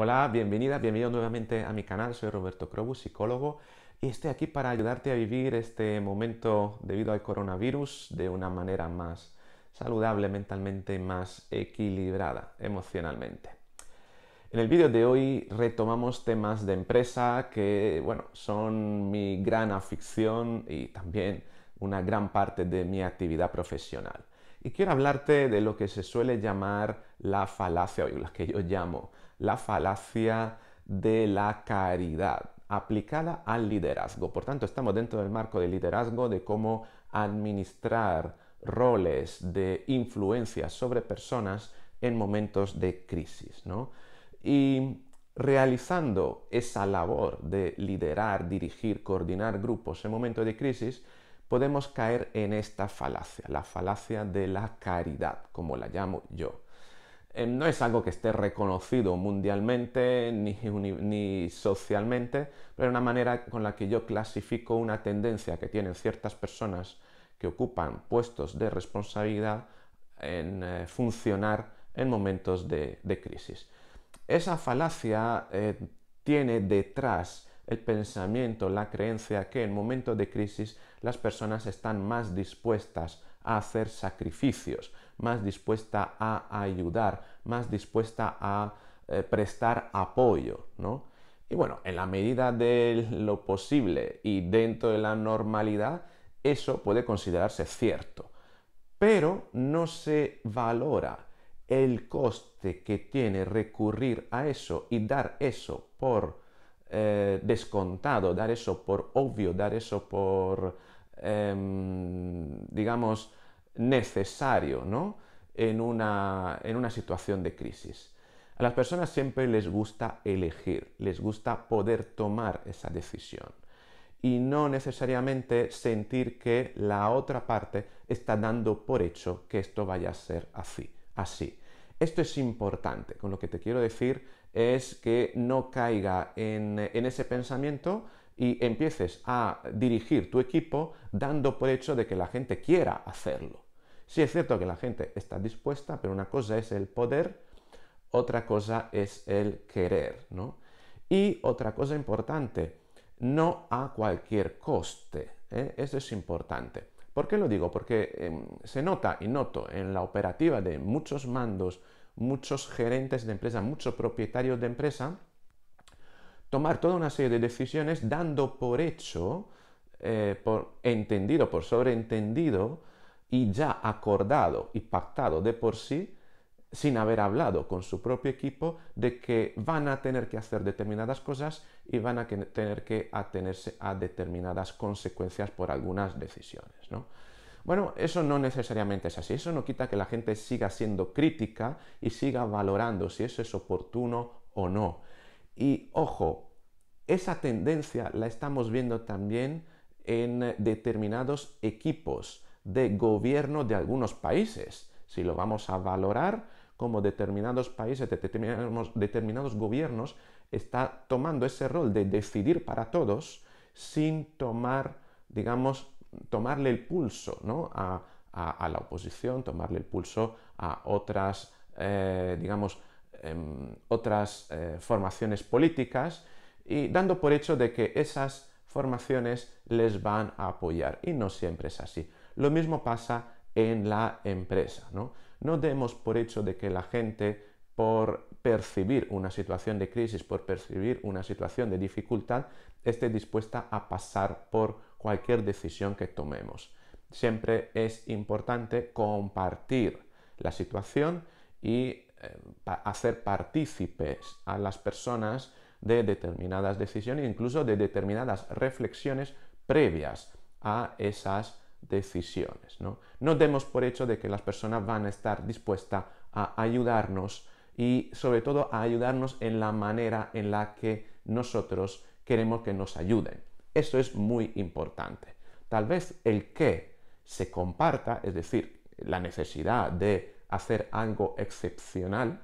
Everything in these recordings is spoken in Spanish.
Hola, bienvenida, bienvenido nuevamente a mi canal. Soy Roberto Crobus, psicólogo, y estoy aquí para ayudarte a vivir este momento debido al coronavirus de una manera más saludable mentalmente, más equilibrada emocionalmente. En el vídeo de hoy retomamos temas de empresa que, bueno, son mi gran afición y también una gran parte de mi actividad profesional. Y quiero hablarte de lo que se suele llamar la falacia, o la que yo llamo la falacia de la caridad aplicada al liderazgo. Por tanto, estamos dentro del marco del liderazgo de cómo administrar roles de influencia sobre personas en momentos de crisis. ¿no? Y realizando esa labor de liderar, dirigir, coordinar grupos en momentos de crisis, podemos caer en esta falacia, la falacia de la caridad, como la llamo yo. Eh, no es algo que esté reconocido mundialmente ni, socialmente, pero es una manera con la que yo clasifico una tendencia que tienen ciertas personas que ocupan puestos de responsabilidad en eh, funcionar en momentos de, crisis. Esa falacia eh, tiene detrás el pensamiento, la creencia que en momentos de crisis las personas están más dispuestas a hacer sacrificios, más dispuesta a ayudar, más dispuesta a eh, prestar apoyo, ¿no? Y bueno, en la medida de lo posible y dentro de la normalidad, eso puede considerarse cierto. Pero no se valora el coste que tiene recurrir a eso y dar eso por eh, descontado, dar eso por obvio, dar eso por, em, digamos, necesario, ¿no? En una, en una situación de crisis. A las personas siempre les gusta elegir, les gusta poder tomar esa decisión y no necesariamente sentir que la otra parte está dando por hecho que esto vaya a ser así. así. Esto es importante, con lo que te quiero decir es que no caiga en, ese pensamiento y empieces a dirigir tu equipo dando por hecho de que la gente quiera hacerlo. Sí es cierto que la gente está dispuesta, pero una cosa es el poder, otra cosa es el querer, ¿no? Y otra cosa importante, no a cualquier coste. ¿eh? eso es importante. ¿Por qué lo digo? Porque em, se nota y noto en la operativa de muchos mandos, muchos gerentes de empresa, muchos propietarios de empresa, tomar toda una serie de decisiones dando por hecho, eh, por entendido, por sobreentendido y ya acordado y pactado de por sí sin haber hablado con su propio equipo de que van a tener que hacer determinadas cosas y van a tener que atenerse a determinadas consecuencias por algunas decisiones. ¿no? Bueno, eso no necesariamente es así, eso no quita que la gente siga siendo crítica y siga valorando si eso es oportuno o no. Y ojo, esa tendencia la estamos viendo también en determinados equipos de gobierno de algunos países. Si lo vamos a valorar, como determinados países, determinados, gobiernos, está tomando ese rol de decidir para todos sin tomar, digamos, tomarle el pulso ¿no? a, la oposición, tomarle el pulso a otras, eh, digamos, em, otras eh, formaciones políticas y dando por hecho de que esas formaciones les van a apoyar. Y no siempre es así. Lo mismo pasa en la empresa. ¿no? no demos por hecho de que la gente, por percibir una situación de crisis, por percibir una situación de dificultad, esté dispuesta a pasar por cualquier decisión que tomemos. Siempre es importante compartir la situación y eh, hacer partícipes a las personas de determinadas decisiones, incluso de determinadas reflexiones previas a esas decisiones. ¿no? demos por hecho de que las personas van a estar dispuestas a ayudarnos y sobre todo a ayudarnos en la manera en la que nosotros queremos que nos ayuden. Eso es muy importante. Tal vez el que se comparta, es decir, la necesidad de hacer algo excepcional,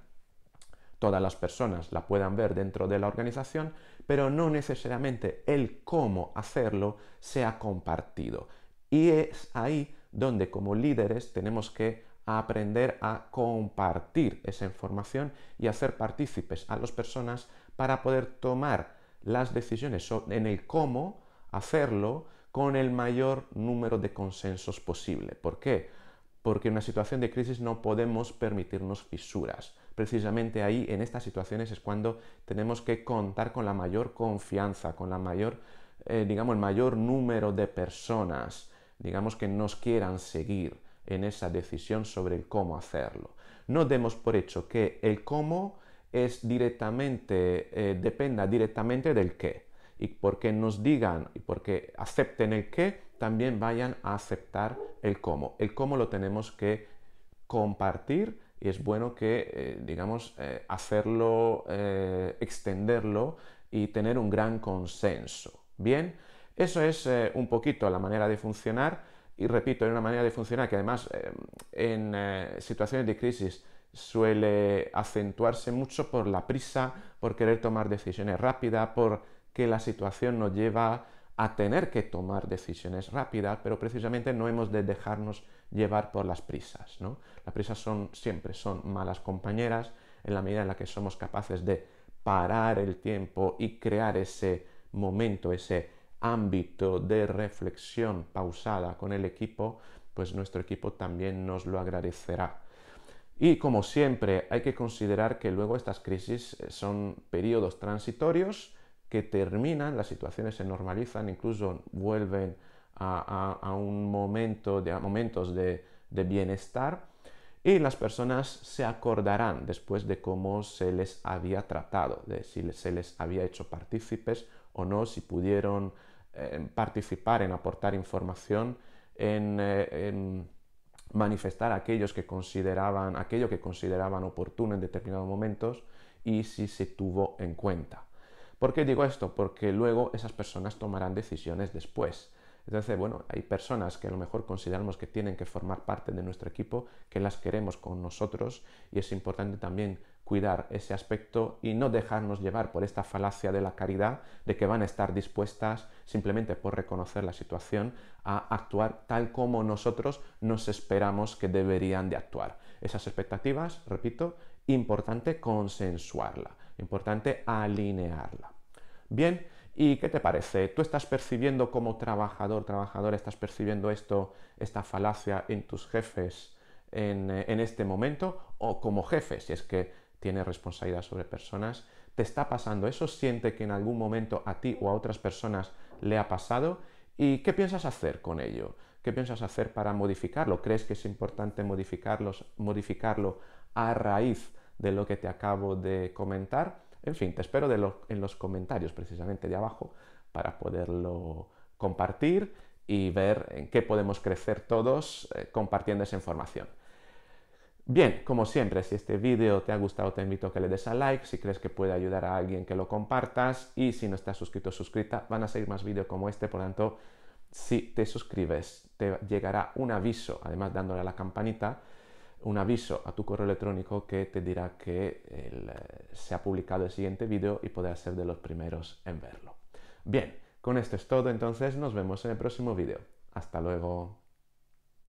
todas las personas la puedan ver dentro de la organización, pero no necesariamente el cómo hacerlo sea compartido. Y es ahí donde como líderes tenemos que aprender a compartir esa información y hacer partícipes a las personas para poder tomar las decisiones en el cómo hacerlo con el mayor número de consensos posible. ¿Por qué? Porque en una situación de crisis no podemos permitirnos fisuras. Precisamente ahí, en estas situaciones, es cuando tenemos que contar con la mayor confianza, con la mayor, eh, digamos, el mayor número de personas digamos que nos quieran seguir en esa decisión sobre el cómo hacerlo. No demos por hecho que el cómo es directamente, eh, dependa directamente del qué. Y porque nos digan y porque acepten el qué, también vayan a aceptar el cómo. El cómo lo tenemos que compartir y es bueno que, eh, digamos, eh, hacerlo, extenderlo y tener un gran consenso. Bien, eso es eh, un poquito la manera de funcionar y repito, es una manera de funcionar que además eh, en eh, situaciones de crisis suele acentuarse mucho por la prisa, por querer tomar decisiones rápidas, por que la situación nos lleva a tener que tomar decisiones rápidas, pero precisamente no hemos de dejarnos llevar por las prisas. ¿no? Las prisas son, siempre son malas compañeras en la medida en la que somos capaces de parar el tiempo y crear ese momento, ese ámbito de reflexión pausada con el equipo, pues nuestro equipo también nos lo agradecerá. Y como siempre, hay que considerar que luego estas crisis eh, son periodos transitorios que terminan, las situaciones se normalizan, incluso vuelven a, un momento de, momentos de, de bienestar y las personas se acordarán después de cómo se les había tratado, de si se les había hecho partícipes o no, si pudieron en participar, en aportar información, eh, en, manifestar aquellos que consideraban, aquello que consideraban oportuno en determinados momentos y si se tuvo en cuenta. ¿Por qué digo esto? Porque luego esas personas tomarán decisiones después. Entonces, bueno, hay personas que a lo mejor consideramos que tienen que formar parte de nuestro equipo, que las queremos con nosotros y es importante también cuidar ese aspecto y no dejarnos llevar por esta falacia de la caridad de que van a estar dispuestas simplemente por reconocer la situación a actuar tal como nosotros nos esperamos que deberían de actuar. Esas expectativas, repito, importante consensuarla, importante alinearla. Bien, ¿Y qué te parece? ¿Tú estás percibiendo como trabajador, trabajadora, estás percibiendo esto, esta falacia en tus jefes en, eh, este momento? ¿O como jefe, si es que tienes responsabilidad sobre personas? ¿Te está pasando eso? ¿Siente que en algún momento a ti o a otras personas le ha pasado? ¿Y qué piensas hacer con ello? ¿Qué piensas hacer para modificarlo? ¿Crees que es importante modificarlos, modificarlo a raíz de lo que te acabo de comentar? En fin, te espero en los comentarios precisamente de abajo para poderlo compartir y ver en qué podemos crecer todos eh, compartiendo esa información. Bien, como siempre, si este vídeo te ha gustado te invito a que le des a like, si crees que puede ayudar a alguien que lo compartas y si no estás suscrito o suscrita van a seguir más vídeos como este, por lo tanto, si te suscribes te llegará un aviso, además dándole a la campanita, un aviso a tu correo electrónico que te dirá que eh, se ha publicado el siguiente vídeo y podrás ser de los primeros en verlo. Bien, con esto es todo, entonces nos vemos en el próximo vídeo. Hasta luego.